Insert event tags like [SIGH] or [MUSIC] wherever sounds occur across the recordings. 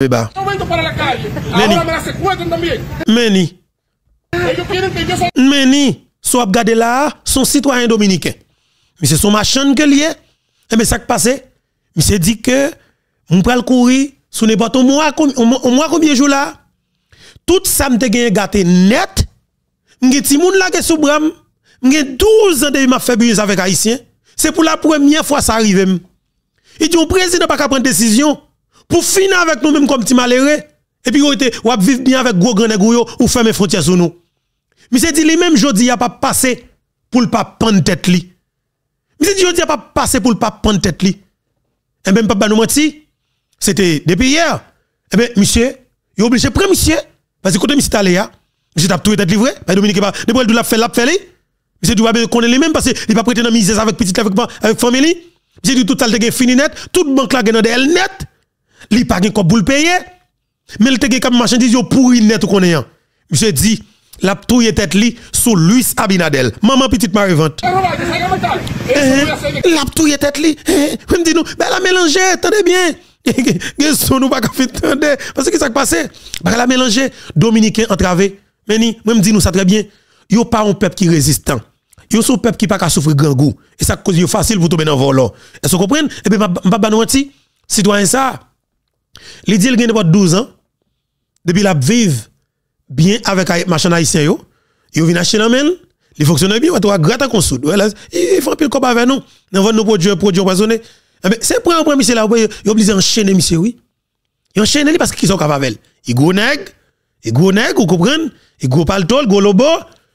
Beba. Meni. Meni. la, son citoyen dominicain. Mais c'est son machin que lié. Et eh mais ben, ça qui passe. Mais c'est dit que, on pral courir, sous les au combien là. Tout ça m'te gâté net. ti la ke sou 12 ans de m'a fait avec haïtien. C'est pour la première fois ça arrive. Il dit, un président pas prendre décision pour finir avec nous-mêmes comme petit malheureux. Et puis, vous êtes, vivre bien avec gros grand négouyo ou fermer frontières sur nous. Mais c'est dit, les mêmes jodi n'y a pas passé pour le pas prendre tête li. Mais c'est dit, jodi n'y a pas passé pour le pas prendre tête lui. Et même papa nous menti, c'était depuis hier. Eh bien, monsieur, il est obligé monsieur. Parce que quand monsieur est allé, monsieur a tout été livré. Ben Dominique, depuis le l'a fait, l'a fait. Monsieur doit bien connaître les mêmes parce qu'il va prêter dans misère avec petite avec, avec famille. Monsieur dit, tout a fini net. Toute banque là, elle net li pa gen kop pou le payer mais le te comme marchandise yo pourri net konnen hein. monsieur dit la touye tête li sous Luis Abinadel maman petite marie vente eh, eh, eh, la touye tête li me dit nous ben la mélanger attendez bien [LAUGHS] gen pa ka parce que ça passé ben la mélanger dominicain entravé mais ni me dit nous ça très bien yo pas un peuple qui résistant yo un peuple qui pas ka souffrir grand goût et ça cause yo facile pour tomber dans volant est-ce que vous comprenez et ben ba pas citoyen ça les dit il gagne 12 ans depuis la vive bien avec machin haïtien yo, yo vient à la men, les fonctionnaires bien toi gratte qu'on soude. Ils font pile comme avec nous. Nous vendons nos produits produits empoisonnés. Eh ben, c'est pour un premier monsieur là, yo obligé enchaîner monsieur oui. Ils enchaînent parce qu'ils sont capables. Ils gros nèg, ils gros nèg, vous comprenez Ils gros paltol, gros lobo. Mais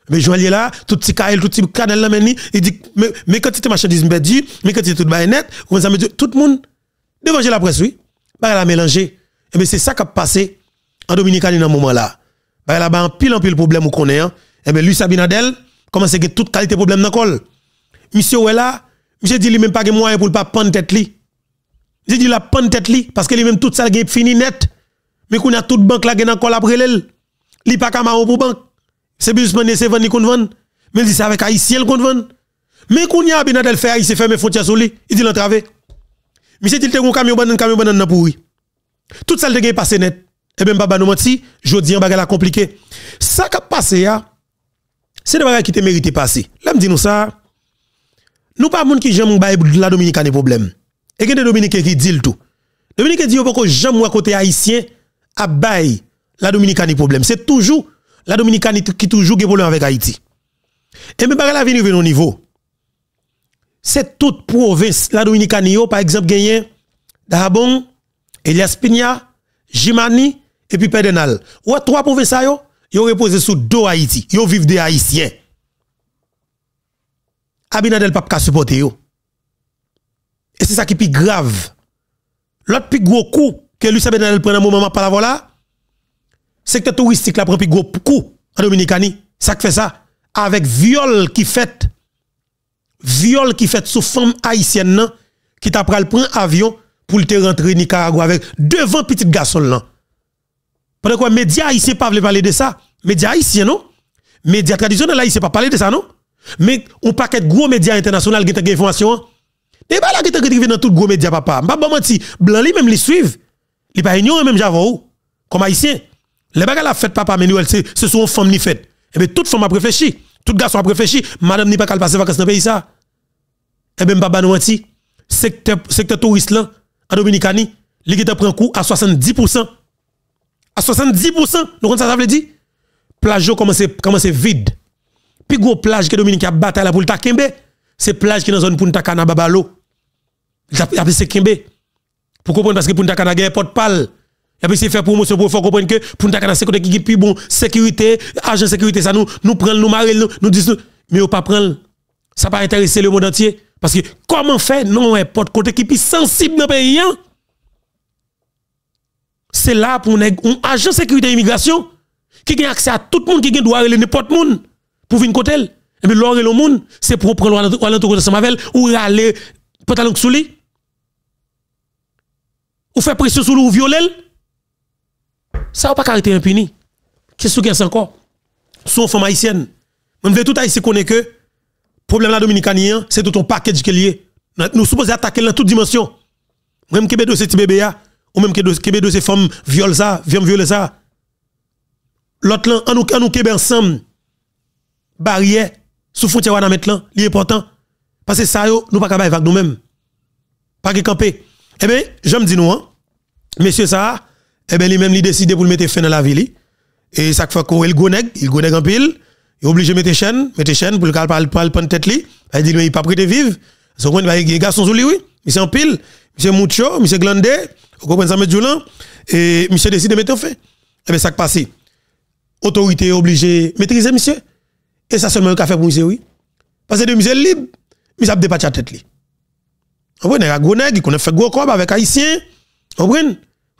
eh ben, joaillier là, tout petit caille, tout petit canal là men il dit mais mais quand tu te marchandise perdu, mais quand tu tout net, ça tout le monde devant la presse oui bah a mélanger. Et eh bien c'est ça qui a passé en Dominicaine dans ce moment-là. Bah là bas en pile en pile problème qu'on est. Et hein. eh bien lui Sabinadel commence à toute qualité problème dans col. Monsieur là j'ai dit lui même pas de moyen pour pas prendre tête lui. J'ai dit la prendre tête li parce que lui même tout ça est fini net. Mais qu'on a toute banque là dans col après n'y Li pas camaro pour banque. C'est juste et c'est vendre qu'on vend. Mais il dit ça avec haïtien qu'on vend. Mais qu'on y a Abinadel fait haïtien fermer frontière sur il dit l'entraver Monsieur dit un camion un camion un nan Tout ça monde est passé net. Et eh bien, papa nous menti, jodi en la compliqué. Ça qui a passé c'est des choses qui te mérité passer. Là me dit nous ça. Nous pas moun qui j'aime bail la Dominicaine problème. Et que des Dominicains qui dit tout. dit pourquoi j'aime côté haïtien à bail la Dominicaine problème. C'est toujours la Dominique qui toujours des problème avec Haïti. Et même la vie nous au niveau c'est toute province. La Dominicani, par exemple, gagné Dabon, Elias Pina, Jimani, et puis Pédenal. Ou trois provinces, ils reposent sous deux Haïti. Ils vivent des Haïtiens. Abinadel pas supporter yo. Et c'est ça qui est plus grave. L'autre plus gros coup que lui, Abinadel prend un moment par la voilà, secteur touristique la prend plus gros coup en Dominicani. Ça qui fait ça. Avec viol qui fait viol qui fait sous femme haïtienne qui t'a à prendre avion pour te rentrer Nicaragua avec devant petit garçon là. Pendant quoi médias haïtiens pas parler de ça, médias haïtiens non Médias traditionnels haïtiens pas parler de ça non Mais on paquet gros médias internationaux qui ont informations hein. Et pas là qui t'a dans tout gros médias papa. M'pa bon menti, blanc li même les suivent. Li pas même j'avoue comme haïtien. Les bagarres la fête papa Manuel c'est ce sont femmes ni fête. Et eh bien toute femme a réfléchi. Tout garçon a réfléchi, madame n'est pas de passer vacances dans le pays ça. Et eh bien, papa nous secteur, secteur touriste là, en Dominicani, il prend coup à 70%. À 70%, nous comprenons ça, ça veut dire? Plage commence, être vide. Puis gros plage que Dominique a bataille pour le Takembe, c'est plage qui est dans zone Punta Cana Babalo. Il a appelé Kembe. Pour comprendre parce que Punta Cana gagne porte pâle. Et puis c'est faire promotion pour faire comprendre que pour nous avoir sécurité qui est plus bon, sécurité, agent sécurité, ça nous, nous prend, nous marre, nous, nous disons, mais on pas prendre. Ça pas intéresser le monde entier. Parce que comment faire, non, n'importe côté qui est sensible dans le pays, hein. C'est là pour un agent sécurité immigration qui a accès à tout le monde, qui a droit à n'importe monde pour venir côté. Et puis l'or et le monde, c'est pour prendre côté de Samavel ou aller pantalon sous lui. Ou faire pression sur lui ou violer ça n'a pas été impuni. Qu'est-ce que est encore? Son femme haïtienne. Je veux tout haïtien connaît que problème la dominicanien, c'est tout un package qui est lié. Nous supposons attaquer dans toutes dimensions. Même que un petit bébé ou même que c'est ces femmes violent ça, violent ça. L'autre là, on nous sommes ensemble barrière sous frontière à mettre là, l'important parce que ça nous pas capable avec nous-mêmes. Pas de camper. Eh bien, j'aime dire nous hein. Monsieur ça eh bien, lui-même, il décide pour le mettre fin dans la ville. Et ça fait qu'on est le goneg, il goneg en pile, il est obligé de mettre chaîne, mettre chaîne pour le garder parle pas le tête lui. Il dit, mais il n'est pas prêt de vivre. Son compte, il y a garçon lui, oui. il en pile, monsieur Moucho, monsieur Glandé, vous comprenez ça, monsieur Dulan, et monsieur décide de mettre fin. Eh bien, ça qui passe. Autorité est obligée de maîtriser monsieur. Et ça seulement qu'a fait pour monsieur, oui. Parce que de monsieur libre, monsieur ne dépassé la tête lui. Vous comprenez, il y a goneg, il connaît fait gros combat avec haïtien. Vous comprenez?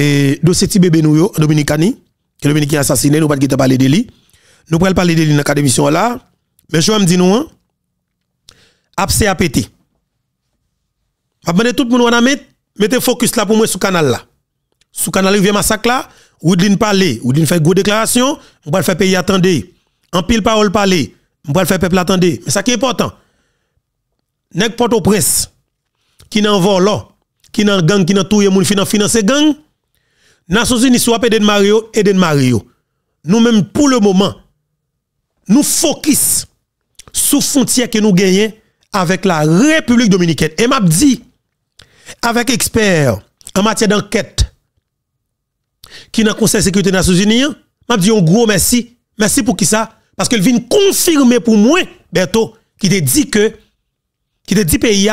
Et de ce petit bébé nous, Dominicani, qui Dominique assassiné, nous ne pouvons pas parler de lui. Nous pouvons parler de lui dans cette émission là. Mais je me dire, nous, absé à péter. Je vais tout le monde à mettre, mettez focus là pour moi sur canal là. Sur ce canal Rivière Massacre là, Woodlin parler faire fait gros déclaration, on va faire pays attendre. En pile parole parler, on va faire peuple attendre. Mais ça qui est important. n'importe Port-au-Prince qui n'en vol qui n'en gang qui n'en touye moun finance gang, Nations Unies, soit Eden Mario, Eden Mario. Nous-mêmes, pour le moment, nous focus sur frontière que nous gagnons avec la République dominicaine. Et m'a dit, avec expert en matière d'enquête, qui dans le Conseil de sécurité des Nations Unies, m'a dit un gros merci. Merci pour qui ça? Parce qu'elle vient confirmer pour moi, Berto, qui te dit que, qui te dit pays,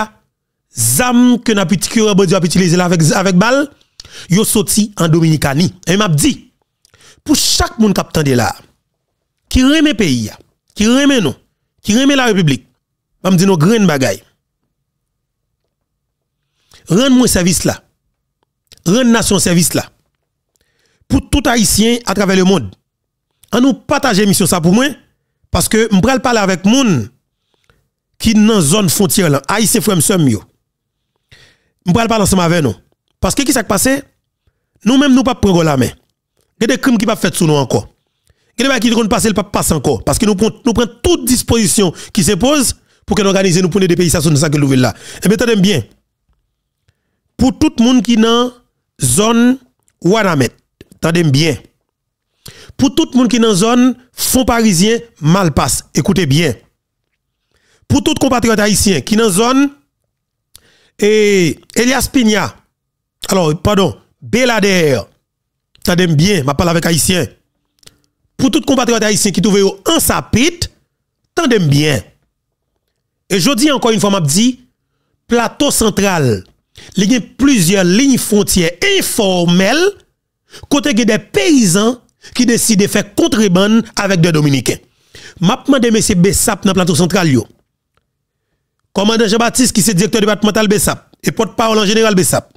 zam que n'a pu utiliser avec, avec balle, yo sorti en Dominicanie. Et m'a dit, pour chaque monde qui de là, qui remet pays, qui remet nous, qui remet la République, m'a dit nos grandes bagailles. Rends-moi service là. Rends nation service là. Pour tout haïtien à travers le monde. On nous partager mission ça pour moi parce que ne parle parler avec moun qui dans zone frontière là, haïtien frère me Je parle parler ensemble avec nous. Parce que qu'est-ce qui s'est passé? Nous-mêmes, nous pas prendre la main. Il y a des crimes qui ne pas faits sur nous encore. Il y a des qui ne passent pas encore. Parce que nous prenons nous prenons toute disposition qui se pour que nous organisions, nous prenions des pays, ça, sur ça que nous là. Et bien, bien. Pour tout le monde qui est dans la zone Wanamet, tenez bien. Pour tout le monde qui est dans la zone Fonds Parisien, mal passe. Écoutez bien. Pour tout compatriote haïtien qui est dans la zone et Elias Pigna, alors, pardon, Belader, t'adem bien, ma parle avec Haïtien. Pour tout compatriote haïtien qui trouve en sapit, t'adem bien. Et je dis encore une fois, m'a dit, plateau central, il y a plusieurs lignes frontières informelles, côté des paysans qui décident de faire contrebande avec des Dominicains. M'a demandé monsieur Bessap dans le plateau central yo. Commandant Jean-Baptiste qui est directeur départemental Bessap et porte-parole en général Bessap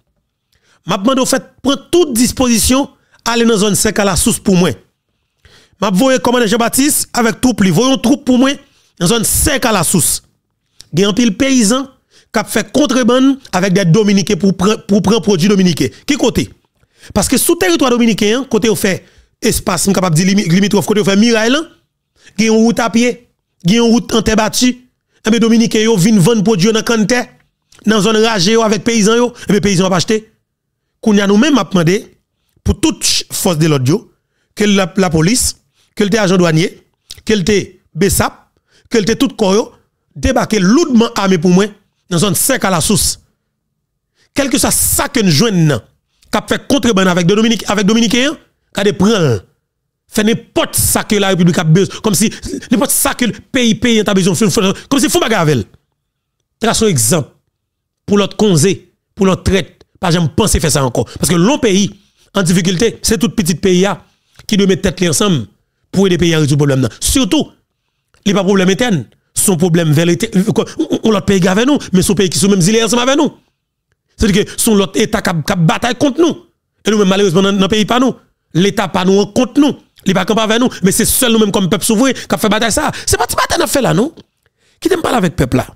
m'a demandé au fait prendre toute disposition aller dans zone 5 à la source pour moi. M'a voyé commandant Jean-Baptiste avec troupe li, voyons troupe pour moi dans zone 5 à la source. a un pile paysan qui fait contrebande avec des dominicains pour prendre pour prendre produit dominicain. Qui côté Parce que sous territoire dominicain, hein, côté au fait espace capable de limitrophe côté au fait Mirail, a hein. une route à pied, a une route en terre battue. Et eh bien dominicain yo vinn vendre produit dans canter dans zone rage avec paysan yo, et eh bien paysan va acheter qu'on a nous-mêmes à pour toute force de l'audio que la, police, que le agents que les BESAP, que les tout corps, débarquer lourdement armé pour moi dans une zone à la source. Quel que soit ça que nous jouons, qui fait contrebande avec Dominique, avec qui des prend. Fait n'importe ça que la République a besoin, comme si n'importe ça que le pays pays a besoin, comme si fou bagarre avec un exemple pour l'autre conseil, pour l'autre traite pas jamais penser faire ça encore. Parce que l'on pays en difficulté, c'est tout petit pays qui doit mettre tête ensemble pour aider les pays à résoudre le problème. Surtout, les n'y a pas de problème éthène. Son problème vérité. Euh, On l'a pays avec nous, mais son pays qui sont même zilés ensemble avec nous. C'est-à-dire que son l'autre État qui bataille contre nous. Et nous-mêmes, malheureusement, dans le pays pas nous. L'État pas nous contre nous. Il pas pas avec nous, mais c'est seul nous-mêmes comme peuple souverain qui a fait bataille ça. C'est pas bataille à fait là, non? Qui t'aime parler avec le peuple là?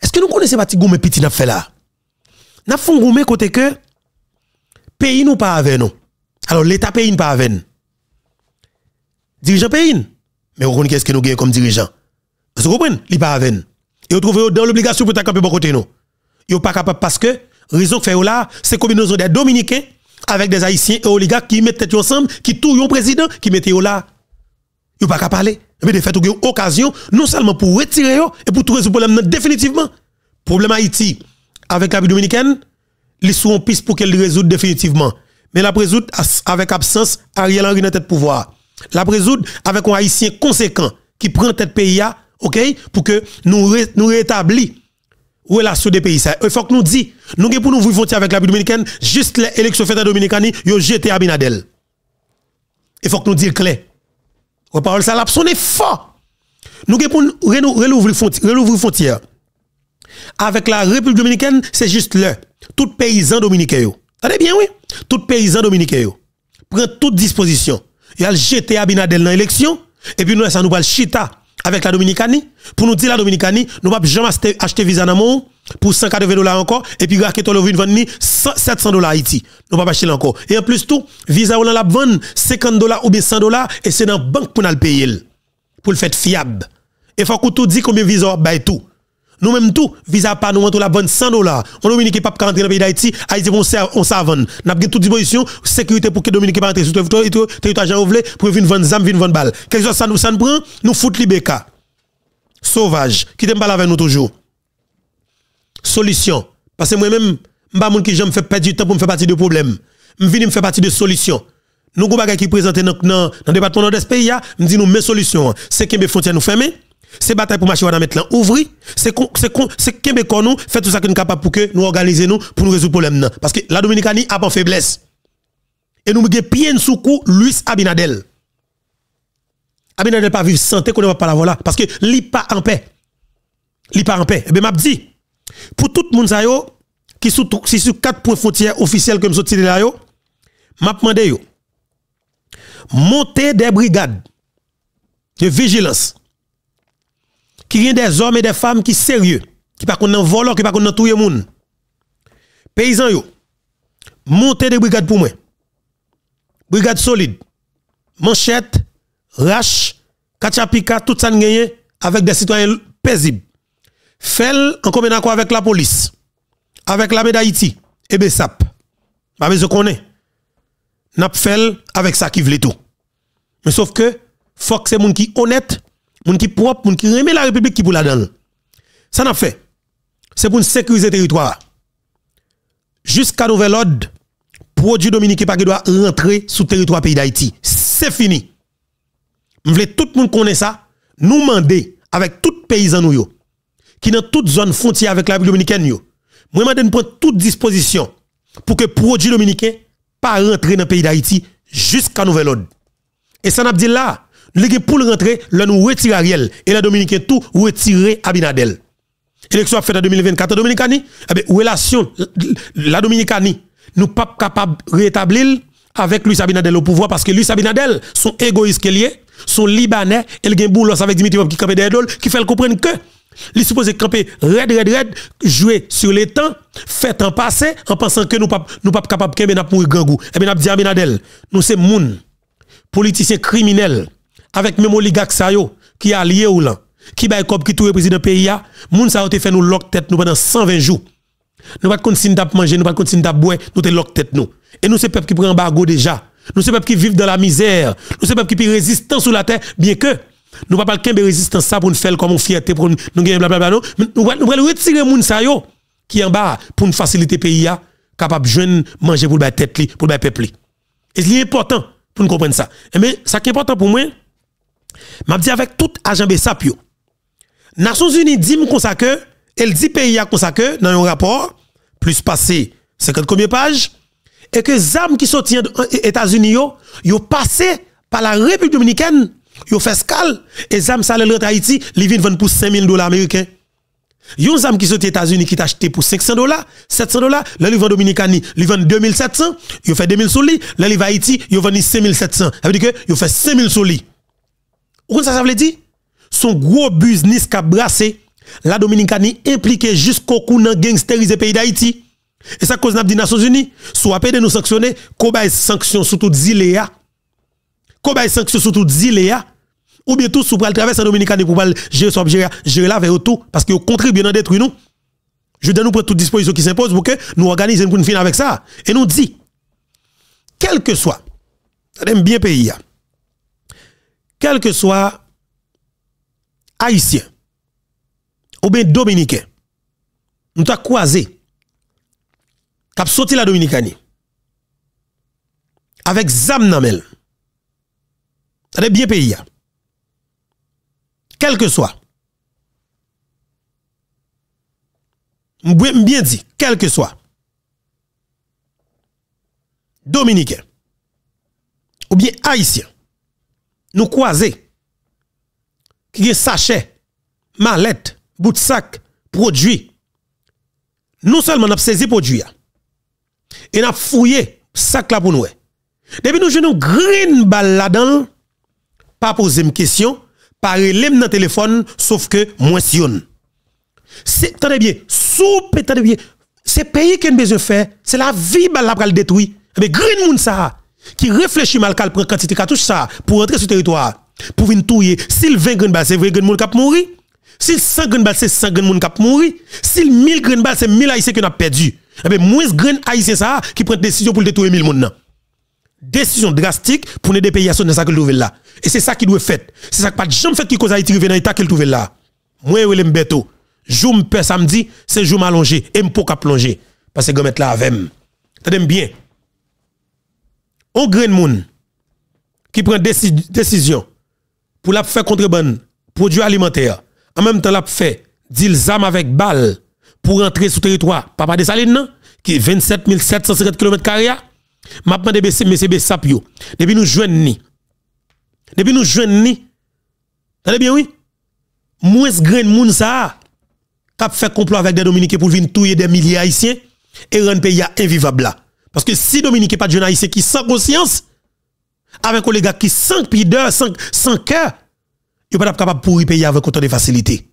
Est-ce que nous connaissons pas petit petit fait là? n'a font côté que pays nous pas avec nous. Alors l'État pays nous pas avec nous. Dirigeant pays. Mais vous qu'est-ce que nous gagnons comme dirigeant. Vous comprenez? Il pas avec nous. Et vous trouvez dans l'obligation pour taper bon côté nous. Ils pas capable parce que raison que fait là, c'est combinaison des dominicains avec des haïtiens et oligarques qui mettent tête ensemble, qui le président, qui mettent là. Ils pas capable parler. Mais de fait, vous avez occasion non seulement pour retirer et pour résoudre le problème définitivement. Problème Haïti avec la dominicaine, ils sont en piste pour qu'elle résoudre définitivement. Mais la résoudre avec absence Ariel Henry dans tête pouvoir. La résoudre avec un haïtien conséquent qui prend tête pays OK, pour que nous rétablissons nous relations relation des pays Il faut que nous dit, nous pour nous frontières avec la dominicaine juste les élections faites à dominicaine, yo jeté Abinadel. Il faut que nous disions clair. On parole ça l'absence est fort. Nous pour nous relouvrir frontière. Avec la République dominicaine, c'est juste là. Tout paysan dominicain. Attendez bien, oui. Tout paysan dominicain prend toute disposition. Il a jeté Abinadel dans l'élection. Et puis nous, ça nous va le chita avec la Dominicanie. Pour nous dire la Dominicanie, nous ne pouvons jamais acheter visa dans pour 180 dollars encore. Et puis, Raketo Lovin vendre 700 dollars Haïti. Nous ne pouvons pas acheter encore. Et en plus, tout, visa ou la vendre 50 dollars ou bien 100 dollars. Et c'est dans la banque pour nous le payer. Pour le faire fiable. Et faut que tout dit combien visa ou tout nous même tout visa pas nous nous la vendre 100 dollars on dominique pas rentrer dans le pays d'Haïti Haïti on on savonne Nous avons toute disposition sécurité pour que dominique pas rentrer sur territoire territoire Jean pour venir vendre zam venir vendre balle quelque chose ça nous ça nous prend nous fout libeka sauvage qui t'aime pas avec nous toujours solution parce que moi même pas ne qui me fait perdre du temps pour me faire partie de problème me faire partie de solution nous avons qui présentent dans le département de ce pays, nous disons mes solutions. C'est qu'un frontière nous ces batailles pour marcher dans maintenant ouvrir. C'est c'est nous fait tout ça qu'on capable pour que nous organiser nous pour nous résoudre le problème parce que la Dominicanie a pas faiblesse. Et nous avons pied sous cou Luis Abinadel. Abinadel pas vivre santé qu'on va pas la là. parce que li pas en paix. Li pas en paix. Et eh ben m'a dis, pour tout le monde qui sont sur quatre points frontières officiels comme sorti là yo m'a demandé yo monter des brigades de vigilance qui a des hommes et des femmes qui sérieux, qui pas qu'on volant, qui pas qu'on tout le monde. Paysans yo, montez des brigades pour moi. Brigade solide. Manchette, rache, kachapika, tout ça gagné avec des citoyens paisibles. Fell en commun quoi avec la police, avec l'armée d'Haïti et BESAP. Pas ce qu'on est. N'a fait avec ça qui veut tout. Mais sauf que, faut que c'est monde qui honnête moun qui propre, moun qui remè la République qui pour la donne. Ça n'a fait. C'est pour sécuriser le territoire. Jusqu'à nouvel ordre, produit dominicain pas doit rentrer sous territoire pays d'Haïti. C'est fini. Je voulais tout le monde connaît ça. Nous demander avec tout paysan nous qui dans toute zone frontière avec la République dominicaine yo. Moi mande prendre toute disposition pour que produit dominicain pas rentrer dans le pays d'Haïti jusqu'à nouvel ordre. Et ça n'a dit là, les pour rentrer, le nous retirer Ariel. Et la Dominique tout retirer Abinadel. Élection faite en 2024 en Dominicanie. Eh bien, relation, la Dominicanie, nous pas capable de rétablir avec lui, Abinadel au pouvoir parce que Luis Abinadel, son égoïste qu'il est, son libanais, il a un boulot avec Dimitri Bob qui des derrière qui fait le comprendre que il supposé camper red, red, red, jouer sur les temps, faire en passé en pensant que nous pas nous pas capable de mourir gangou. et eh bien, nous dit Abinadel, nous c'est moun, politiciens criminels avec même oligarque qui yo qui allié ou là qui un cop qui tout président pays a moun fait nous lock tête nous pendant 120 jours nous pas continuer à manger nous pas continuer à boire nous te lock tête nous et nous c'est peuple qui prend bargo déjà nous c'est peuple qui vivent dans la misère nous c'est peuple qui résistant sur la terre bien que nous pas parler de résistance ça pour nous faire comme une fierté pour nous gagner blablabla nous nous retirer moun ça yo qui en bas pour nous faciliter pays a capable jeune manger pour la tête pour le peuple et c'est important pour nous comprendre ça mais ça qui est important pour moi M'a dit avec tout agent Bessapio. Nations Unies dit comme ça que elle dit pays comme ça que dans un rapport plus passé 50 combien pages et que les armes qui sortent euh, États-Unis yo passé par la République dominicaine yo scale, et zam ça le Haïti li viennent pour 000 dollars américains. Yon zam qui des États-Unis qui t'acheté pour 500 dollars, 700 dollars, là li vend Dominicani, li vend 2700, yo fait 2000 sous li, là li va Haïti, yo vend 5700. Ça veut dire que yo fait 5000 sous li. Vous ça, ça veut dire? Son gros business qui a brassé, la Dominicanie impliquée jusqu'au coup dans gangsterisé pays d'Haïti. Et ça cause des Nations Unies. Soit de nous sanctionner, cobaye sanctions sur tout Ziléa. Cobaye sanctions sur tout Ziléa. Ou bien tout sous travers la Dominicanie pour gérer son gérer, la là vers tout, parce que contribuent à détruire nous. Je donne nous prendre toute disposition qui s'impose pour que nous organisions une fin avec ça. Et nous dis quel que soit, ça bien pays, hein. kelke swa aisyen ou ben dominiken, nou ta kwa ze, kap soti la dominikani, avek zam namel, rebyen peyi ya, kelke swa, mbwen mbyen di, kelke swa, dominiken, ou ben aisyen, nous croiser qui est sachet, mallette, bout de sac, produit, non seulement nous avons saisi produit, et nous avons fouillé sac là pour nous. Depuis nous avons green balle là-dedans, pas poser une question, pas relève dans téléphone, sauf que moi sionne. C'est, très bien, soupe, très bien, c'est pays qui a besoin de faire, c'est la vie balle là pour le détruire. Mais green moun ça, qui réfléchit mal qu'elle prend quantité cartouche ça pour entrer sur le territoire, pour venir touiller. S'il 20 grains balles, c'est 20 monde qui mourir. S'il 100 grains balles, c'est 100 monde qui mourir. S'il 1000 grains balles, c'est 1000 haïtiens qui ont perdu. Et eh bien, moins grains haïtiens ça qui prennent décision pour détruire 1000 personnes. Décision drastique pour ne dépayer pays à son dans ça là. Et c'est ça qui doit faire. C'est ça que pas de jamais fait qui cause Haïti dans l'état qu'elle trouver là. Moi, je suis mbeto Jour me samedi, c'est jour m'allonger et me pas plonger parce que je mettre là avec. Tenez bien. Un grain de monde qui prend décision pour la faire contrebande produits alimentaires en même temps la fait deal armes avec balle pour entrer sur territoire papa des saline non qui 27 750 km carrière maintenant des monsieur Sapio depuis nous joindre ni depuis nous joindre ni T'as bien oui moins grain de monde ça qui fait complot avec des dominicains pour venir tuer des milliers haïtiens et rendre pays invivable là parce que si Dominique n'est pas de jeune haïtien qui sans conscience, avec les gars qui sans pideur, sans, sans cœur, il n'est pas capable de pourrir payer avec autant de facilité.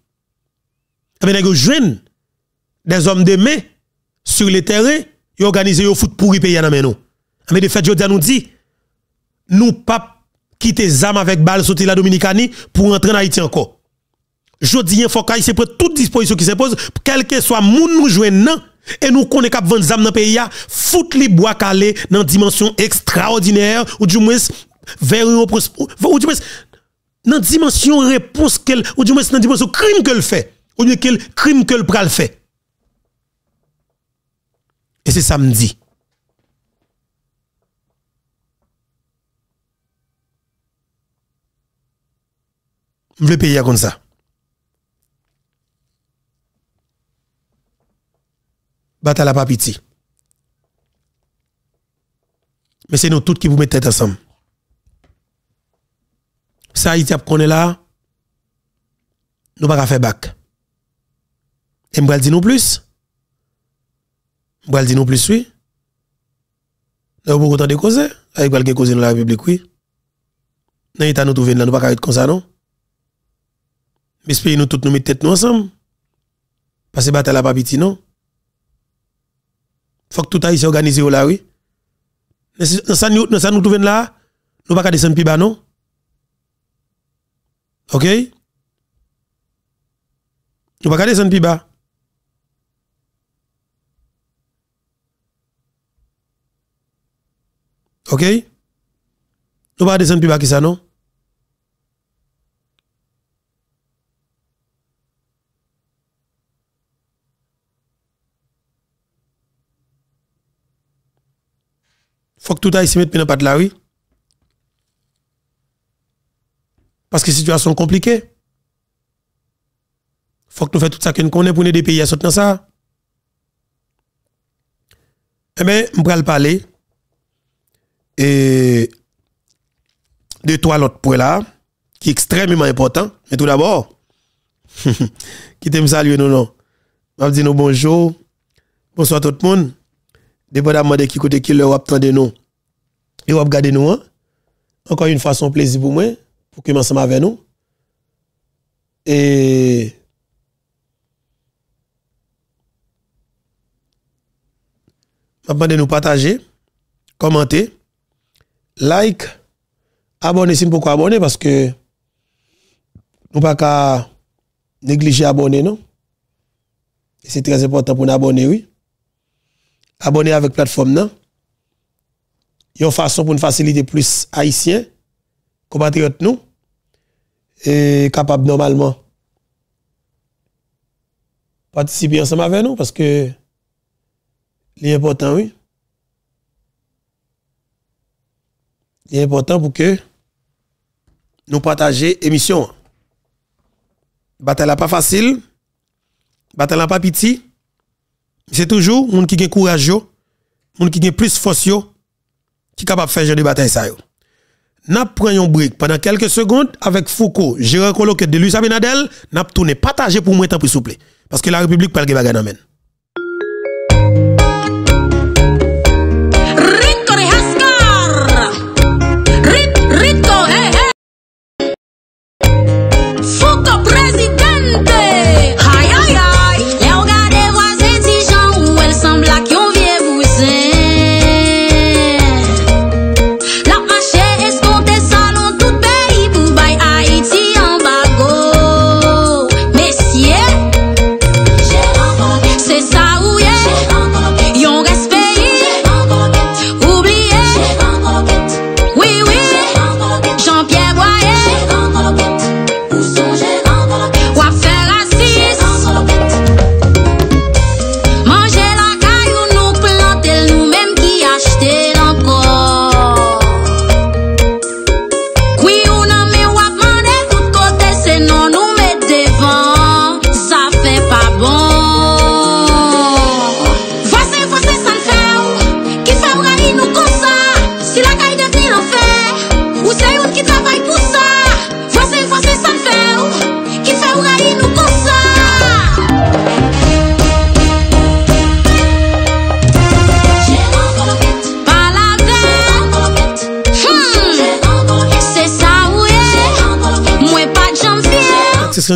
avec eh des jeunes, des hommes de main, sur les terrains, ils organisent le foot pourri payer dans nous. Mais eh de fait, Jodia nous dit, nous pas quitter ZAM avec balle sauter la Dominicanie pour entrer en Haïti encore. Je dis, il faut qu'il se prenne toutes dispositions qui se quel que soit moun nous non et nous connaissons cap dans le pays, fout les bois calés dans dimension extraordinaire, ou du moins, vers une ou du moins, dans dimension réponse qu'elle, ou du moins, dans dimension crime qu'elle fait, ou du crime qu'elle pral fait. Et c'est samedi. Le veux payer comme ça. bata la pas Mais c'est nous tous qui vous mettez ensemble. Ça, Haïti a est là, nous pas faire bac. Et m'bral dit nous plus. M'bral dire nous plus, oui. Nous avons beaucoup de causes. Avec quelqu'un cause dans la République, oui. Dans nous trouver là, nous pas être comme ça, non? Mais ce nous tous nous mettez nous ensemble. Parce que bataille la pas non? faut que tout aille organisé là, oui. Dans ça, nous, dans ça, nous trouvons là, nous pas descendre plus bas, non? Ok? Nous pas descendre plus bas. Ok? Nous pas descendre plus bas qui ça, non? faut que tout aille se mettre dans pas de la rue. Parce que situation compliquée. Faut que nous fassions tout ça qu'on nous pour nous des pays à soutenir ça. Eh bien, je vais parler eh, de toi, l'autre point là, qui est extrêmement important. Mais tout d'abord, [LAUGHS] qui me saluer non, non? Je vais dire bonjour, bonsoir tout le monde. Dépendamment de qui côté qui leur attend de nous et vous regardez nous. Encore une fois, plaisir pour moi, pour que ensemble avec nous. Et je de nous partager, commenter, like, abonner si pourquoi abonner parce que nous pas qu'à négliger abonner non. C'est très important pour nous abonner oui. Abonner avec plateforme non y a une façon pour nous faciliter plus haïtiens, compatriotes nous, et capables normalement participer ensemble avec nous parce que important. oui. important pour que nous partagions l'émission. Bataille pas facile, bataille pas petit. C'est toujours monde qui est courageux, monde qui est plus force qui est capable de faire de bataille ça. N'a prend un break pendant quelques secondes avec Foucault, Gérard Coloquet de Luis Abinadel, n'a tourne partager pour moi temps pour souple. Parce que la République parle de bagarre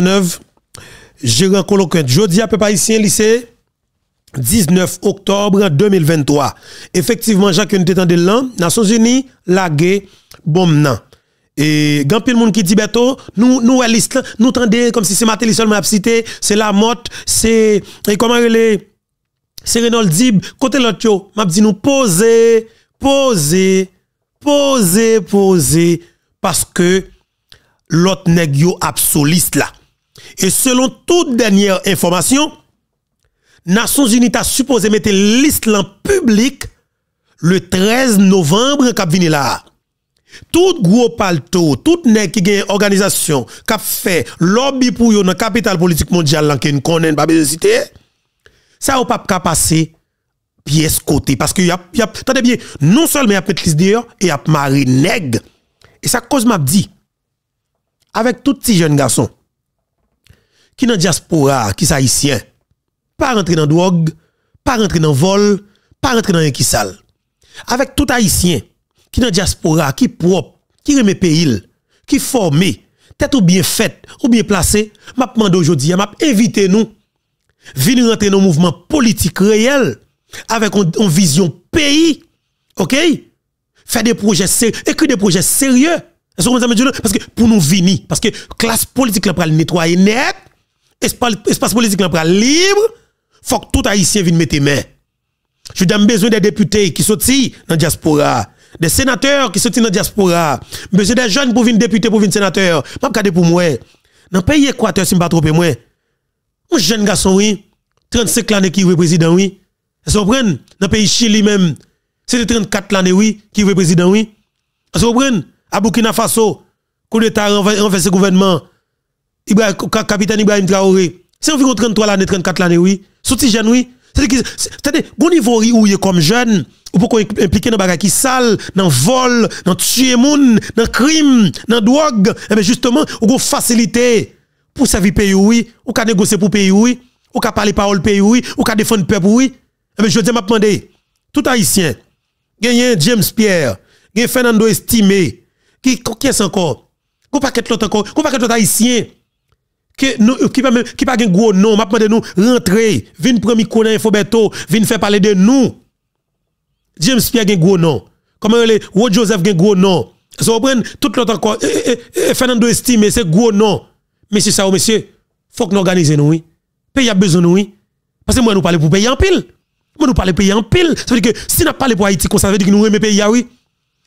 9 gérant coloque, Jeudi à peu lycée. 19 octobre 2023. Effectivement, Jacques nous de l'an, Nations Unies, unis bon nan. Et grand pile monde qui dit nous nous nous tendez comme si c'est Matéli seulement cité, c'est la motte, c'est comment c'est Nous Dib, côté l'autre yo, m'a dit nous poser, poser, poser, poser parce que l'autre absoliste là. E selon tout denyer informasyon, Nason Zunita supose mette list lan publik le 13 novembre kap vini la. Tout gwo palto, tout nek ki gen organizasyon, kap fe lobby pou yo nan kapital politik mondyal lan ken konen pa beze site, sa ou pap kap ase pi eskote. Paske yap, tante bie, non sol me ap met list deyo, yap mari neg. E sa koz map di, avek tout ti jen gason, qui dans diaspora, qui sont haïtiens, pas rentrer dans drogue, pas rentrer dans vol, pas rentrer dans qui sale. Avec tout haïtien qui dans diaspora, qui propre, qui remet pays, qui formé, tête ou bien faite ou bien placé, m'a demandé aujourd'hui, m'a invité nous venir rentrer dans mouvement politique réel avec une vision pays. OK Faire des projets sérieux, écrire des projets sérieux. Parce que pour nous venir, parce que classe politique là pour nettoyer net espace, politique là libre, faut que tout haïtien vienne mettre main. Je dis besoin des députés qui sortent dans la diaspora, des sénateurs qui sortent dans la diaspora, besoin des jeunes pour venir députés pour venir sénateur. Pas garder pour moi. Dans le pays Équateur si pas trop moi. Un jeune garçon oui, 35 ans qui est président oui. Vous comprenez Dans le pays Chili même, c'est 34 ans oui qui est président oui. Vous comprenez À Burkina Faso, coup d'état le gouvernement capitaine Ibrahim Traoré, c'est environ 33 l'année, 34 l'année, oui. Souti jeune, oui. C'est-à-dire, bon niveau où il est comme jeune, ou pourquoi impliqué dans bagarre qui sale, dans vol, dans tuer moun, dans crime, dans drogue, et eh bien justement, ou faciliter pour vie pays, oui. Ou qu'à négocier pour pays, oui. Ou qu'à parler parole pays, oui. Ou qu'à défendre peuple, oui. Et eh bien je dis, m'a demandé, tout haïtien, gagne James Pierre, gagne Fernando Estime qui, qui est encore? Qu'on paquet l'autre encore? Qu'on paquet l'autre haïtien? Qui n'a pas un gros nom, m'a demandé nous, rentrer, venez prendre micro infobeto, venez faire parler de nous. James Pierre a un gros nom. Comment le Rod Joseph a un gros nom. Vous comprenez tout l'autre encore. Eh, eh, eh, Fernando estime, c'est gros nom. Monsieur ça, monsieur, faut que nous organisions nous, oui. Pays a besoin nous, oui. Parce que moi, nous parlons pour payer en pile. Moi, nous parlons pour payer en pile. Ça veut dire que si nous parlons pour Haïti, ça veut dire que nous aimons pays, oui.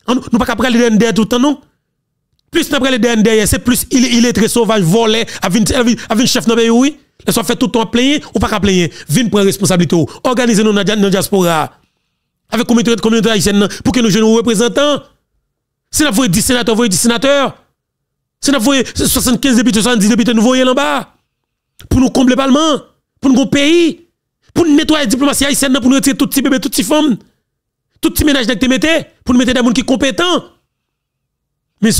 Nous ne pouvons pas parler de tout le temps, non. Plus après le DND, c'est plus il, est très sauvage, volé, avec un chef dans le oui. les sont fait tout le temps plaigner ou pas plaigner. Vin prendre responsabilité. Organisez nous dans la diaspora. Avec la communauté haïtienne pour que nous jeunes représentants. C'est la voie 10 sénateurs, voyez 10 sénateurs. C'est la voie 75 députés, 70 députés, nous voyons là bas. Pour nous combler le Parlement, pour nous pays, pour nous nettoyer la diplomatie haïtienne, pour nous retirer tout petit bébés, toutes petit femmes, tout petit ménages que mettez, pour nous mettre des gens qui sont compétents. Mais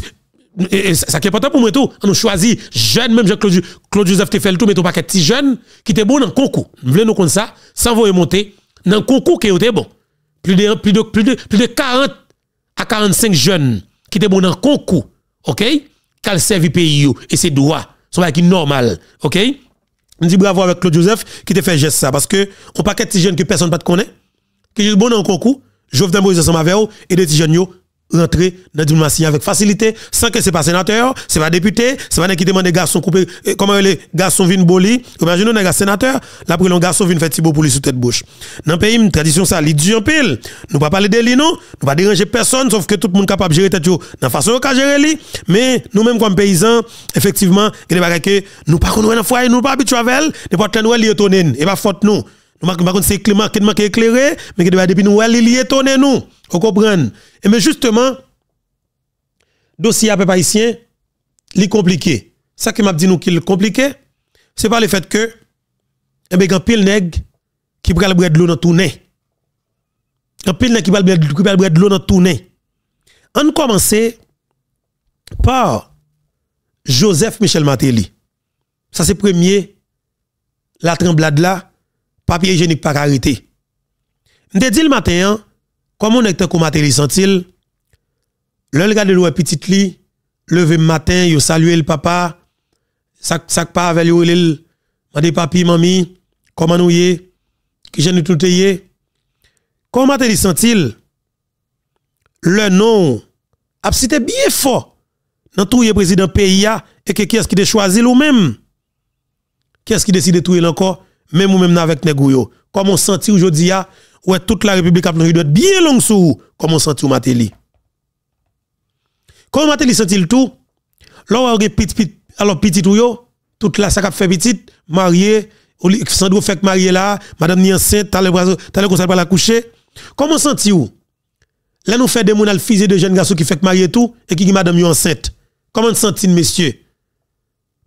et, ça qui est important pour moi tout, on choisit jeune même Jean-Claude Claude Joseph te fait le tout mais ton paquet petit jeune qui était bon dans concours. Vous voulez nous comme ça, sans vous monter dans concours qui était bon. Plus de plus de plus de plus de 40 à 45 jeunes qui étaient bon dans concours. OK Qu'elle servi pays et c'est droit. C'est qui normal. OK Je dit bravo avec Claude Joseph qui te fait geste ça parce que on paquet de jeunes que personne ne connaît qui est bon dans concours Jovenel Moïse ensemble avec eux et des petits jeunes rentrer dans la diplomatie avec facilité, sans que ce pas sénateur, ce pas député, ce pas qui demande garçons coupés eh, comment les garçons viennent boli, imaginez un sénateur, là pour les garçon viennent faire beau pour lui sous tête bouche. Dans le pays, tradition ça, il dit en pile, nous pas parler de lui non, nous pas déranger personne, sauf que tout le monde capable de gérer tête dans la façon qu'on gérer lui, mais nous-mêmes comme paysans, effectivement, il y pas que nous pas connaissons dans foi, nous pas habitués avec elle, pas quand nous, il est et pas faute nous. Nous marquons c'est Clément qui est éclairé, mais qui depuis nous, il est étonné nous. Vous comprenez? Et mais justement, dossier à peu haïtien, il est compliqué. Ça qui m'a dit nous qu'il est compliqué, c'est pas le fait que, eh bien, pile nèg qui prend le de l'eau dans tout. Un pile nèg qui prend le de l'eau dans tout. On commence par Joseph Michel Matéli. Ça c'est premier, la tremblade là, papier hygiénique pas arrêté. Je le matin, hein, comme on est comme matin Le sentil, le regarde l'oué petit li, levé matin, yo salué le papa, sac sac pas avec lui, il m'a papi mamie, comment nous yé, qui j'en tout yé. Comment tu les le nom a bien fort dans tout le président pays et que qui est-ce qui a choisi lui-même. Qui est-ce qui décide de tout encore même ou même avec Negouyo. Comme on sentit aujourd'hui, ouais, toute la République a doit bien long sous, comme on sentit Mateli. Comment Mateli senti le tout? Là, a petit, petit, alors petit ou yo, toute la kap fait petit, marié, Sandro fait marié là, madame ni enceinte, t'as le conseil pas la coucher. Comment sentit vous? Là, nous fait des mounes de jeunes garçons qui fait marié tout, et qui dit madame yo enceinte. Comment senti messieurs?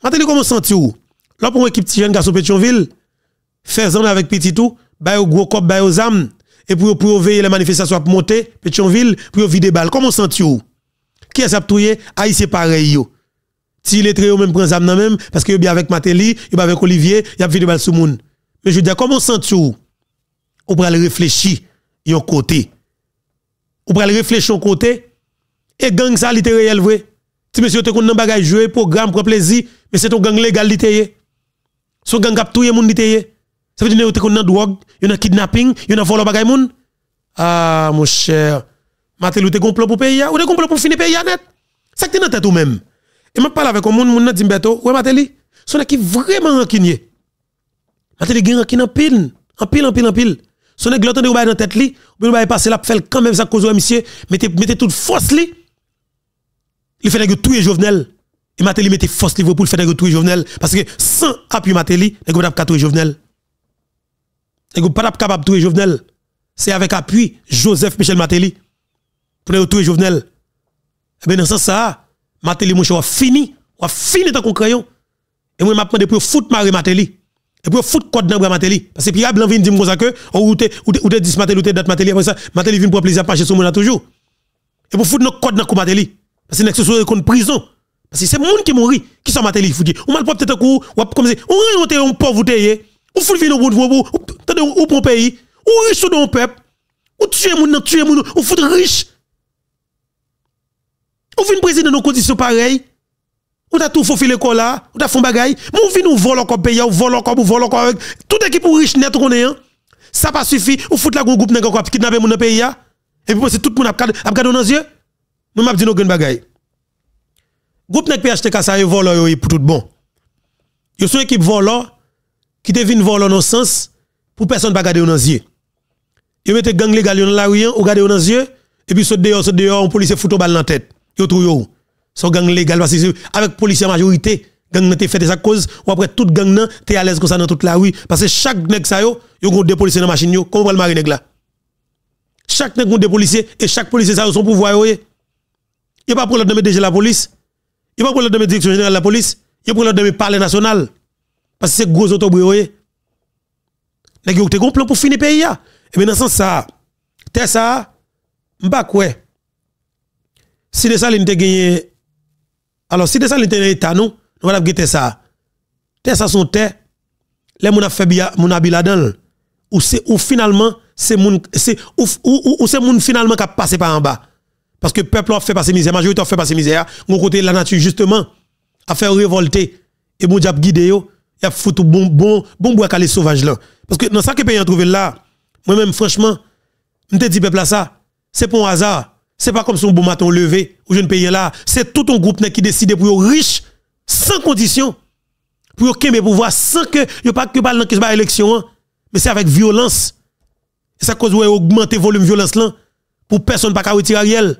Mateli, comment sentit vous? Là, pour une équipe de jeunes garçons Pétionville, faisons avec petit tout, ba au gros cop, bayons aux âmes, et pour, pour veiller les manifestations pour monter, Pétionville, pour vider bal Comment senti-vous? Qui est-ce qui a c'est pareil, yo. Si les traits même prennent nan même, parce que bien avec Matéli, bien avec Olivier, y a vider bal sous moun. Mais je dis, comment senti-vous? On peut réfléchir, yon côté. On peut réfléchir yon côté, et gang ça, l'été réel, vrai. Si monsieur te connaît bagage jouer, programme, pour plaisir, mais c'est ton gang légal, l'été. Son gang a tout le monde, ça veut dire que vous avez drogue, vous a kidnapping, vous a volé bagay moun. Ah, mon cher. Matel, vous t'es un plan pour payer, vous t'es un plan pour finir payer net. Ça que vous dans tête ou même. Et je parle avec un monde, je dis, ouais, Mateli? son qui vraiment rancunier. Mateli il rancune en pile, en pile, en pile, en pile. Son est l'autre de vous dans tête li, vous avez passé là, fait quand même ça cause monsieur, mettez, mettez toute force li. Il fait que tout est jovenel. Et Mateli mettez force li pour le faire que tout est jovenel. Parce que sans appui Matéli, vous avez 4 jovenel. Et vous pas capable de trouver C'est avec appui Joseph Michel Matéli. Pour trouver Jovenel. Et eh bien, dans ce sens, Matéli, mon fini. a fini dans crayon. Et moi, je m'apprends vous foutre Marie Matéli. Et pour foutre code dans Matéli. Parce que Pierre Blanc vient dire que, ou ou te, dis Matéli, ou date Matéli. ça, Matéli vient pour plaisir, pas chez son monde toujours. Et pour foutre notre code Matéli. Parce que nous sommes prison. Parce que c'est le qui mourit, qui sont Matéli, vous Ou mal propre tête ou comme On est un pauvre, vous ou fout le au bon ou, ou, ou bon pays, ou riche ou non peuple, ou tue moun, ou tue moun, ou fout riche. Ou fin président dans conditions pareilles. Ou a tout faufilé l'école là, Ou a fait bagay. Mais on vient nous encore pays, ou vole encore, ou vole encore avec. Toute équipe ou riche net qu'on Ça hein. pas suffit, Ou fout la groupe n'a pas kidnappé mon pays là. Et puis, c'est tout moun monde a gardé dans les yeux. Nous m'a dit bagay. Groupe n'a pas acheté ça, volo volent pour tout bon. Ils son équipe volants qui te vin voler dans sens pour personne pas garder dans les yeux. Ils mettent gang légal dans la rue, hein, ou garder dans les yeux et puis saute dehors, saute dehors, un policier fout balle dans la tête. Yo sont son gang légal parce que avec policier majorité gang mette fait sa cause ou après toute gang nan, t'es à l'aise comme ça dans toute la rue parce que chaque nèg ça yo yon gon deux policiers dans machine yo comment le mari nèg là chaque nèg gon deux policiers et chaque policier ça son pouvoir yo il pas pour l'autre de la police il pas pour l'autre de direction générale de la police il pour l'autre de national parce que c'est gros autobré. Nèg yo te gon plan pour finir pays Et bien dans sens ça. T'es ça m'pa quoi. Si de ça te gagné alors si de ça te gagné nous, nous va gagner ça. T'es ça son terre. Les moun a fait mon habit ou c'est ou finalement c'est moun c'est ou, ou, ou c'est moun finalement qui a passé par en bas. Parce que peuple a fait passer misère, majorité a fait passer misère. Mon côté la nature justement a fait révolter et mon diable guider yo y a photo bon bon bon bois calé sauvage là parce que dans ça que pays trouvé là moi même franchement me te dit peuple là ça c'est pour un hasard c'est pas comme si on bon matin levé ou ne pays là c'est tout un groupe qui décide pour riche sans condition pour qu'aimer pouvoir sans que yo pas que pas dans élection hein. mais c'est avec violence C'est ça cause ouais augmenter volume violence là pour personne pas retirer Ariel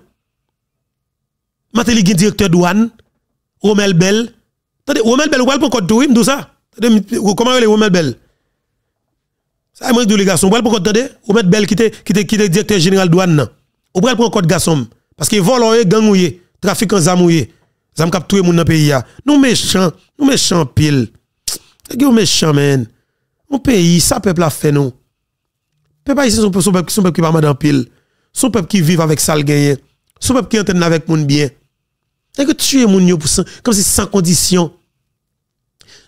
Mateli un directeur douane Romel Bell attendez Romel Bell ou pas pour tout tout ça comment est belle Bell Ça, moi, les garçons, pour pouvez prendre le Romain Bell qui était qui était directeur général douane. Vous pouvez prendre de garçon. Parce que volent, gang, trafic en zamouillé. Zam cap tuer monde dans pays Nous méchants, nous méchants pile. Nous méchants men. Mon pays, ça peuple a fait nous. Peuple ici son peuple qui son peuple qui pas dans pile. Son peuple qui vit avec ça sale gagné. Son peuple qui entraîne avec monde bien. Et que tuer monde pour comme si sans condition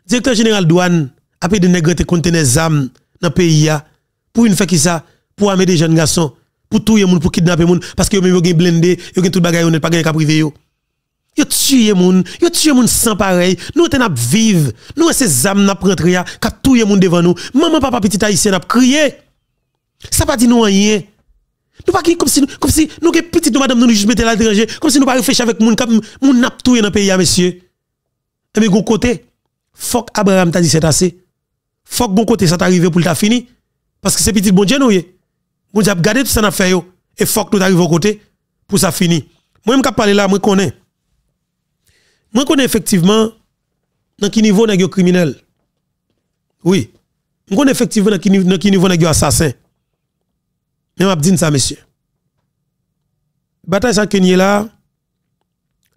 directeur général douane a payé des nègres des âmes dans le pays pour une faire qui ça pour amener des jeunes garçons pour tuer monde, pour kidnapper gens. parce que même avez blindé avez tout le bagaille on pas gagné vous privé yo yo tué moun yo tué gens sans pareil nous on n'a vivre nous ces âmes n'a Car tué les gens devant nous maman papa petit haïtien a crié ça pas dit nous rien nous pas comme si nous comme si nous petit nous madame nous juste mettre à l'étranger comme si nous pas réfléchir avec les gens, moun n'a tué dans pays monsieur et mais côté Fok Abraham t'a dit c'est assez. Fok bon côté ça t'arrive pour t'a fini. Parce que c'est petit bon Dieu nous. Bon Dieu a gardé tout ça dans yo. Et fok nous arrive au côté pour ça fini. Moi même parle là, moi connais. Moi connais effectivement dans quel niveau nèg criminel. Oui. Moi connais effectivement dans quel niveau nèg assassin. Mais m'a dit ça monsieur. Bataille ça est là,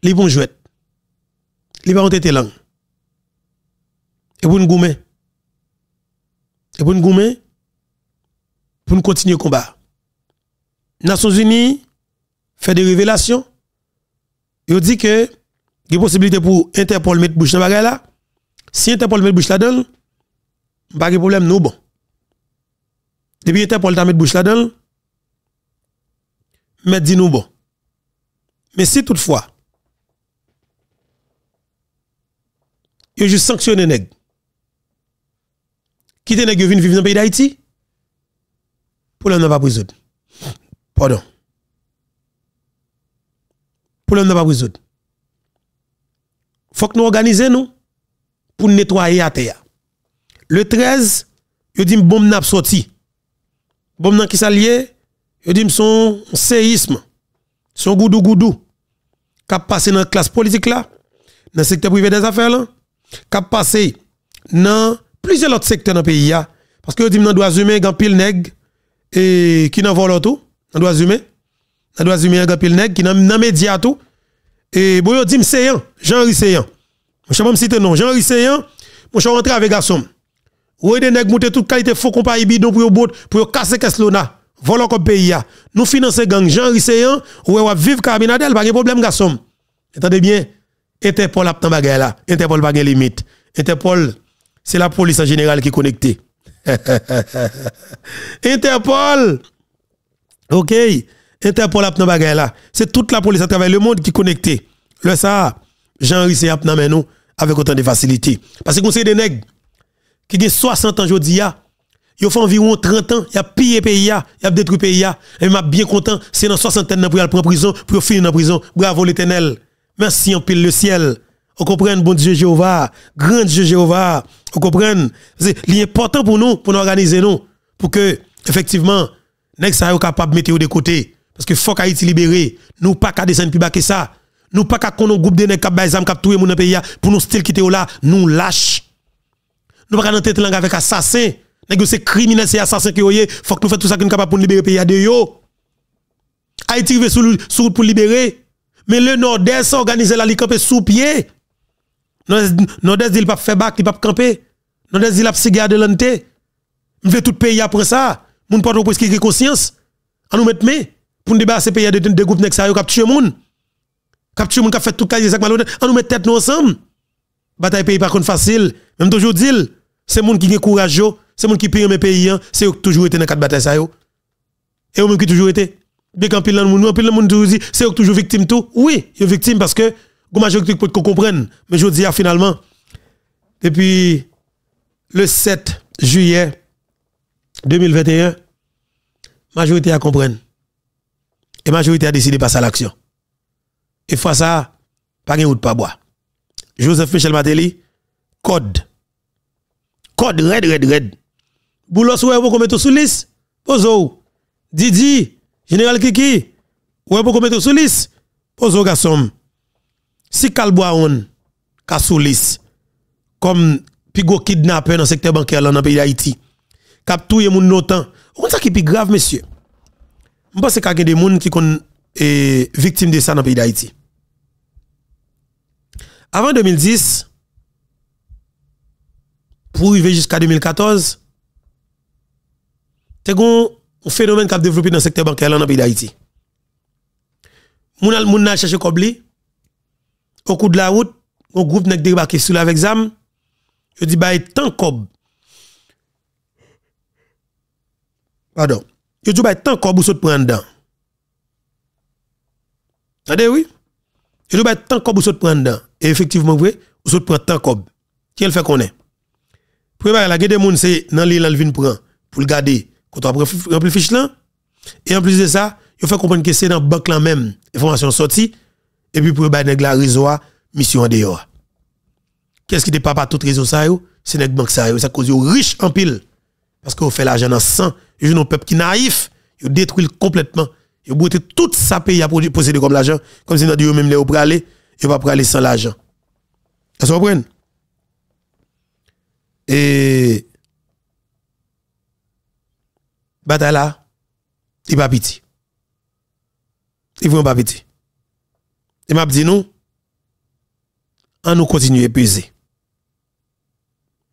les bon jouets. Les parents étaient langues. Et pour nous goûter. Et pour nous goûter. pour nous continuer le combat. Nations Unies fait des révélations. Ils dit que il y a possibilité pour Interpol mettre bouche dans la là. Si Interpol met bouche là-dedans, pas de problème, nous bon. Depuis Interpol t'a mettre bouche là-dedans, mais dit nous bon. Mais si toutefois, il juste sanctionné nègres. Qui t'es venu vivre dans le pays d'Haïti? Problème n'a pas résoudre. Pardon. Pour Problème n'a pas résoudre. Faut que nous organisions nous pour nettoyer la terre. Le 13, a une bombe n'a sorti. Bombe n'a qui s'allié, y dit son séisme, son goudou goudou qui passé dans la classe politique là, dans le secteur privé des affaires là, qui passé dans plusieurs autres secteurs dans le pays. Parce que on dites, dans les droits humains, il y a pile nègre et qui n'en vole tout. Dans les droits humains. Dans les droits humains, il y a pile nègre qui n'en média tout. Et bon, vous dites, Séan, Jean-Henri mon Je ne sais pas si nom. Jean-Henri Séan, je suis rentré avec garçon. Ou des nègres montent toute qualité faux compagnie bidon pour bot pour casser caisse lona. Volant comme pays Nous financer gang Jean-Henri Séan ou vivre Carabinadel, pas de problème garçon. Entendez bien. Interpol a pas bagay là. Interpol pas limite. Interpol c'est la police en général qui est connectée. [LAUGHS] Interpol, ok, Interpol a pris là. C'est toute la police à travers le monde qui est connectée. Le ça, Jean-Henri c'est nous avec autant de facilité. Parce que c'est des nègres qui ont 60 ans aujourd'hui, ils fait environ 30 ans, ils ont pillé pays, ils ont détruit pays. Et je bien content, c'est dans 60 ans pour aller prendre prison, pour finir en prison. Bravo l'éternel. Merci on pile le ciel on comprend bon Dieu Jéhovah, grand Dieu Jéhovah. on comprend. C'est important pour nous, pour nous organiser nous, pour que, effectivement, nous soyons capables de mettre de côté. Parce que faut qu'Haïti libéré, nous pas qu'à descendre plus bas que ça. Nous pas qu'à un groupe de Nous qui baisam qui mon pays pour nous style était là, nous lâche. Nous pas qu'à tête langue avec assassin. Nèg c'est criminels c'est assassin qui oyé, faut que nous fassions tout ça que nous capable pour libérer pays de yo. Haïti est sur route pour libérer. Mais le nord-est organisé la li sous pied. Non, des il pas fait bac, il pas camper. Non, des il a cigare de l'anté. Je fais tout pays après ça. Moun pas presque qui conscience. À nous mettre mais pour débarrasser pays de deux groupes nexa yo capture moun. Capture moun qui fait tout cas ça malhonnête. À nous mettre tête nous ensemble. Bataille pays pas contre facile. Même toujours dit, c'est moun qui est courageux, c'est moun qui paye mes pays, hein. c'est toujours été dans quatre batailles ça Et eux même qui toujours été. Bien qu'en pile moun, en pile moun toujours dit, c'est toujours victime tout. Oui, yo victime parce que majorité peut comprendre. Mais je dis ah, finalement, depuis le 7 juillet 2021, majorité a comprendre. Et majorité a décidé de passer à l'action. Et face à ça, pas de pas bois. Joseph Michel Matéli, code. Code red, red, red. Boulos ou vous commettez sous soulis, poso Didi, Général Kiki, ou vous commettez sous liste. Pozo garçon. Si Calboaon, Kassoulis, comme Pigo kidnappé dans le secteur bancaire dans le pays d'Haïti, a tout moun notan, on sa qui est grave, monsieur. Je pense qu'il y a des gens qui sont eh, victimes de ça dans le pays d'Haïti. Avant 2010, pour arriver jusqu'à 2014, c'est un phénomène qui a développé dans le secteur bancaire dans le pays d'Haïti. Moun al moun cherché kobli, au coup de la route, mon groupe n'a débarqué sur avec ZAM. Je dis, bah, tant cob. Pardon. Je dis, bah, tant cob ou se prendre dedans. Attendez, oui? il dis, bah, tant cob ou se prendre dedans. Et effectivement, vous ou vous prend tant cob. Qui le fait qu'on est? Premier, la guerre des gens, c'est dans l'île, elle vient prendre pour le garder. Quand on a rempli le fiche là, et en plus de ça, il faut comprendre que c'est dans le banque là même, information sortie et puis pour baigner la réseau mission en dehors qu'est-ce qui n'est pas par tout réseau ça c'est nèg banque ça ça cause riche en pile parce qu'on fait l'argent en sang et un peuple qui naïf ils détruit complètement ils bouté tout sa pays à posséder comme l'argent comme si dans disait même les pour aller et pas praler sans l'argent vous comprenez et bataille là il pas petit il veut pas petit et m'a dit nous, on nous continue à peser.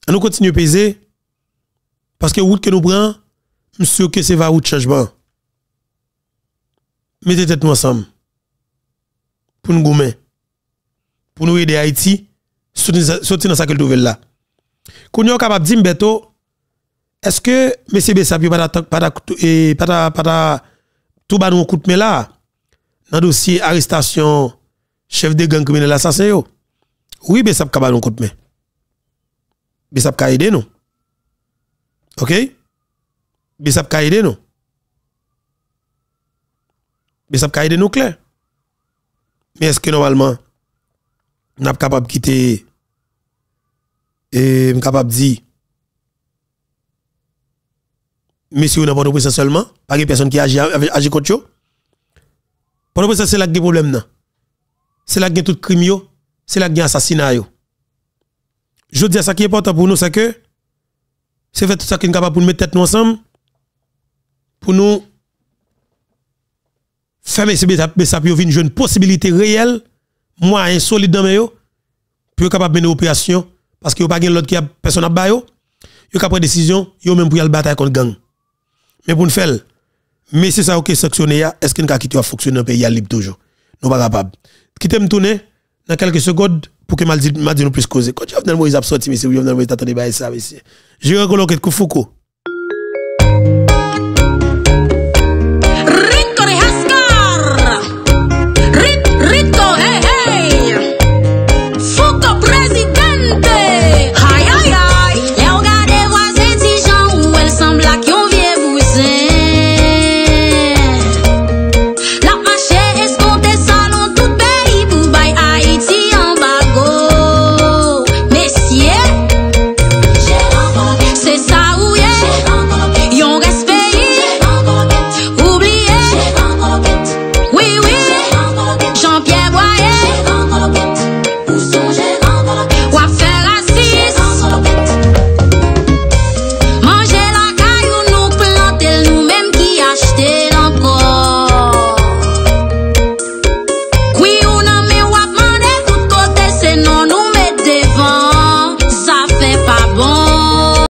On nous continue à peser parce que route que nous prenons, Monsieur que c'est va route changement. Mettez tête ensemble pour nous gommer, pour nous aider Haïti, sortir dans sa nouvelle là. Quand nous capable de dire, est-ce que M. Bessapio pas pas tout ba nous coûte mais là dans le dossier arrestation chef de gang criminel assassin yo. Oui, mais ça peut nous coûter. Mais ça peut aider nous. OK Mais ça peut aider nous. Mais ça peut aider nous clair. Mais est-ce que normalement nous sommes capable de quitter et capable de dire on n'a pas de seulement, pas de personne qui agit, agit contre vous. Pour le c'est là que des problèmes c'est là que tout crime c'est là que assassinat Je dis à ça qui est important pour nous c'est que c'est fait tout ça qui est capable pour nous mettre tête nous ensemble pour nous faire ces ça pour une possibilité réelle moi un solide dans yo pour capable mener opération parce qu'il que a pas de l'autre qui a personne à ba yo pas capable décision yo même pour y bataille contre gang mais pour nous faire mais c'est ça qui est sanctionné est-ce y a quitté fonctionner dans pays libre toujours nous pas capable qui t'aime tourner dans quelques secondes pour que m'a dit nous causer. Quand Jovenel Moïse a sorti, monsieur, Jovenel Moïse pas à bah, ça, monsieur. J'ai un colloque de